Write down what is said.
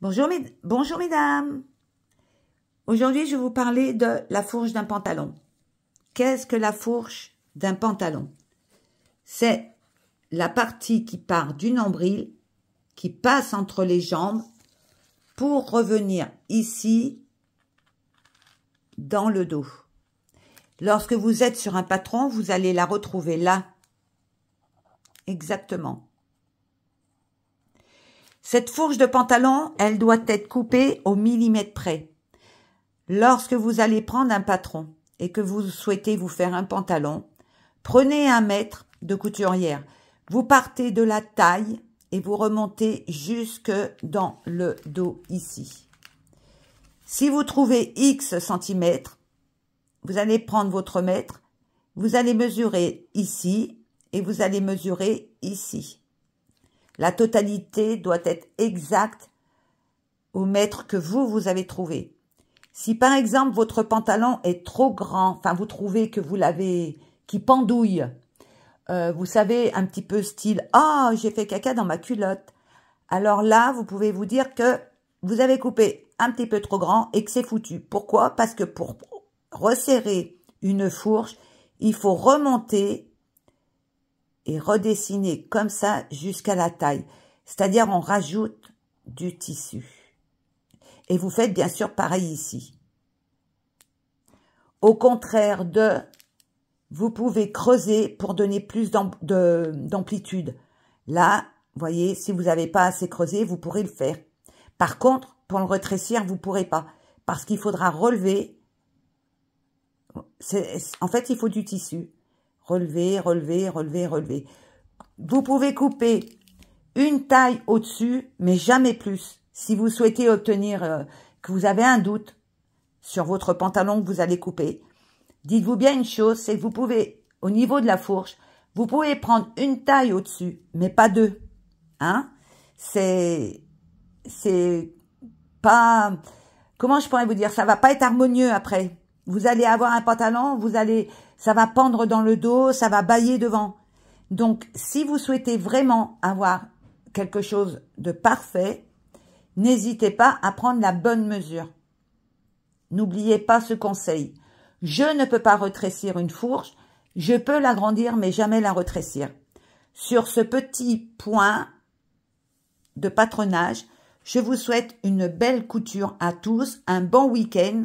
Bonjour, Bonjour mesdames. Aujourd'hui, je vais vous parler de la fourche d'un pantalon. Qu'est-ce que la fourche d'un pantalon C'est la partie qui part du nombril, qui passe entre les jambes, pour revenir ici, dans le dos. Lorsque vous êtes sur un patron, vous allez la retrouver là. Exactement. Cette fourche de pantalon, elle doit être coupée au millimètre près. Lorsque vous allez prendre un patron et que vous souhaitez vous faire un pantalon, prenez un mètre de couturière. Vous partez de la taille et vous remontez jusque dans le dos ici. Si vous trouvez X centimètres, vous allez prendre votre mètre, vous allez mesurer ici et vous allez mesurer ici. La totalité doit être exacte au mètre que vous, vous avez trouvé. Si par exemple votre pantalon est trop grand, enfin vous trouvez que vous l'avez, qui pendouille, euh, vous savez, un petit peu style « Ah, j'ai fait caca dans ma culotte », alors là, vous pouvez vous dire que vous avez coupé un petit peu trop grand et que c'est foutu. Pourquoi Parce que pour resserrer une fourche, il faut remonter et redessiner comme ça jusqu'à la taille. C'est-à-dire on rajoute du tissu. Et vous faites bien sûr pareil ici. Au contraire de, vous pouvez creuser pour donner plus d'amplitude. Là, voyez, si vous n'avez pas assez creusé, vous pourrez le faire. Par contre, pour le rétrécir, vous pourrez pas. Parce qu'il faudra relever. En fait, il faut du tissu. Relevez, relevez, relevez, relevez. Vous pouvez couper une taille au-dessus, mais jamais plus. Si vous souhaitez obtenir, euh, que vous avez un doute sur votre pantalon que vous allez couper, dites-vous bien une chose, c'est que vous pouvez, au niveau de la fourche, vous pouvez prendre une taille au-dessus, mais pas deux. Hein C'est... C'est pas... Comment je pourrais vous dire Ça va pas être harmonieux après. Vous allez avoir un pantalon, vous allez, ça va pendre dans le dos, ça va bailler devant. Donc, si vous souhaitez vraiment avoir quelque chose de parfait, n'hésitez pas à prendre la bonne mesure. N'oubliez pas ce conseil. Je ne peux pas retrécir une fourche, je peux l'agrandir mais jamais la retrécir. Sur ce petit point de patronage, je vous souhaite une belle couture à tous, un bon week-end